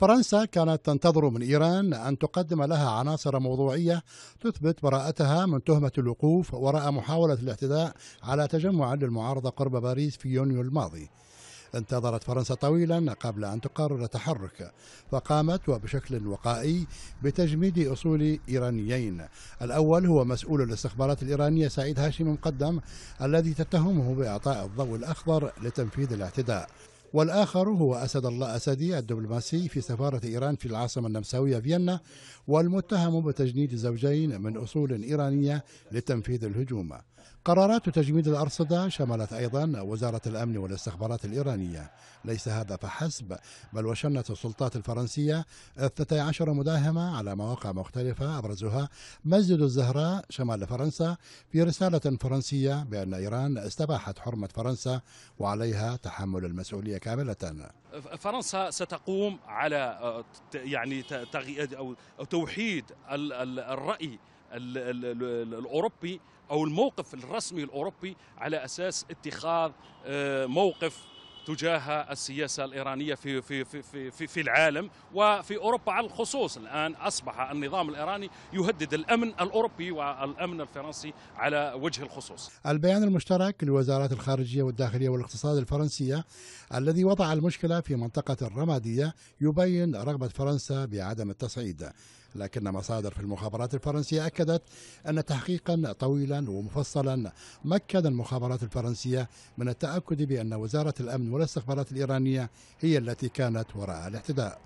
فرنسا كانت تنتظر من إيران أن تقدم لها عناصر موضوعية تثبت براءتها من تهمة الوقوف وراء محاولة الاعتداء على تجمع للمعارضة قرب باريس في يونيو الماضي انتظرت فرنسا طويلا قبل أن تقرر تحرك فقامت وبشكل وقائي بتجميد أصول إيرانيين الأول هو مسؤول الاستخبارات الإيرانية سعيد هاشم مقدم الذي تتهمه بإعطاء الضوء الأخضر لتنفيذ الاعتداء والآخر هو أسد الله أسدي الدبلوماسي في سفارة إيران في العاصمة النمساوية فيينا والمتهم بتجنيد زوجين من أصول إيرانية لتنفيذ الهجوم قرارات تجميد الأرصدة شملت أيضا وزارة الأمن والاستخبارات الإيرانية ليس هذا فحسب بل وشنت السلطات الفرنسية 12 مداهمة على مواقع مختلفة أبرزها مسجد الزهراء شمال فرنسا في رسالة فرنسية بأن إيران استباحت حرمة فرنسا وعليها تحمل المسؤولية كاملة فرنسا ستقوم على آه، يعني تغيير أو توحيد الرأي الأوروبي أو الموقف الرسمي الأوروبي على أساس اتخاذ آه، موقف تجاه السياسه الايرانيه في في في في, في العالم وفي اوروبا على الخصوص الان اصبح النظام الايراني يهدد الامن الاوروبي والامن الفرنسي على وجه الخصوص. البيان المشترك لوزارات الخارجيه والداخليه والاقتصاد الفرنسيه الذي وضع المشكله في منطقه الرمادية يبين رغبه فرنسا بعدم التصعيد لكن مصادر في المخابرات الفرنسية أكدت أن تحقيقا طويلا ومفصلا مكن المخابرات الفرنسية من التأكد بأن وزارة الأمن والاستخبارات الإيرانية هي التي كانت وراء الاعتداء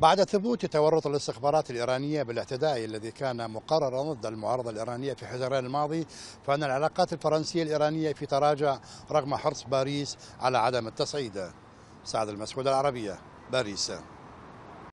بعد ثبوت تورط الاستخبارات الإيرانية بالاعتداء الذي كان مقررا ضد المعارضة الإيرانية في حزيران الماضي فإن العلاقات الفرنسية الإيرانية في تراجع رغم حرص باريس على عدم التصعيد سعد المسعود العربية باريس